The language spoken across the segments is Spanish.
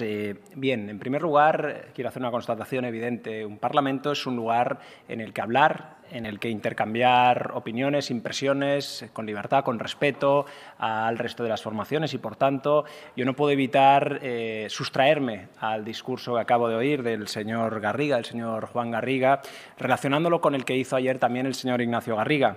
Eh, bien, en primer lugar, quiero hacer una constatación evidente. Un Parlamento es un lugar en el que hablar, en el que intercambiar opiniones, impresiones, con libertad, con respeto al resto de las formaciones y, por tanto, yo no puedo evitar eh, sustraerme al discurso que acabo de oír del señor Garriga, del señor Juan Garriga, relacionándolo con el que hizo ayer también el señor Ignacio Garriga.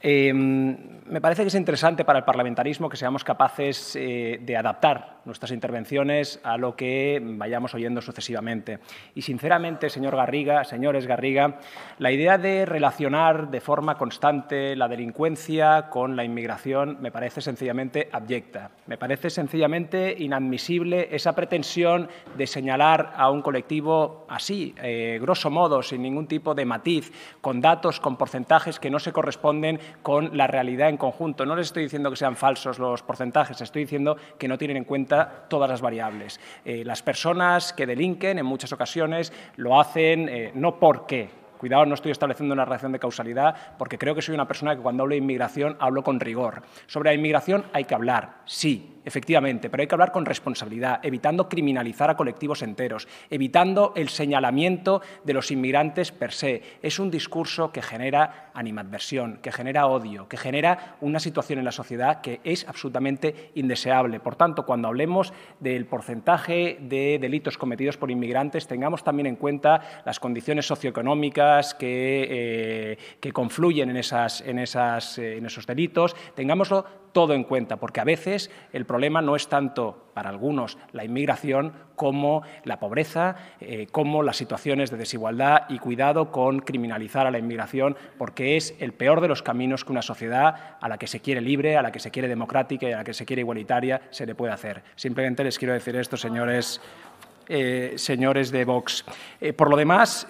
Eh, me parece que es interesante para el parlamentarismo que seamos capaces de adaptar nuestras intervenciones a lo que vayamos oyendo sucesivamente. Y sinceramente, señor Garriga, señores Garriga, la idea de relacionar de forma constante la delincuencia con la inmigración me parece sencillamente abyecta. Me parece sencillamente inadmisible esa pretensión de señalar a un colectivo así, eh, grosso modo, sin ningún tipo de matiz, con datos, con porcentajes que no se corresponden con la realidad en conjunto. No les estoy diciendo que sean falsos los porcentajes, estoy diciendo que no tienen en cuenta todas las variables. Eh, las personas que delinquen en muchas ocasiones lo hacen eh, no porque Cuidado, no estoy estableciendo una relación de causalidad porque creo que soy una persona que cuando hablo de inmigración hablo con rigor. Sobre la inmigración hay que hablar, sí, efectivamente, pero hay que hablar con responsabilidad, evitando criminalizar a colectivos enteros, evitando el señalamiento de los inmigrantes per se. Es un discurso que genera animadversión, que genera odio, que genera una situación en la sociedad que es absolutamente indeseable. Por tanto, cuando hablemos del porcentaje de delitos cometidos por inmigrantes, tengamos también en cuenta las condiciones socioeconómicas que, eh, que confluyen en, esas, en, esas, eh, en esos delitos. Tengámoslo todo en cuenta, porque a veces el problema no es tanto para algunos la inmigración como la pobreza, eh, como las situaciones de desigualdad y cuidado con criminalizar a la inmigración, porque es el peor de los caminos que una sociedad a la que se quiere libre, a la que se quiere democrática y a la que se quiere igualitaria se le puede hacer. Simplemente les quiero decir esto, señores, eh, señores de Vox. Eh, por lo demás,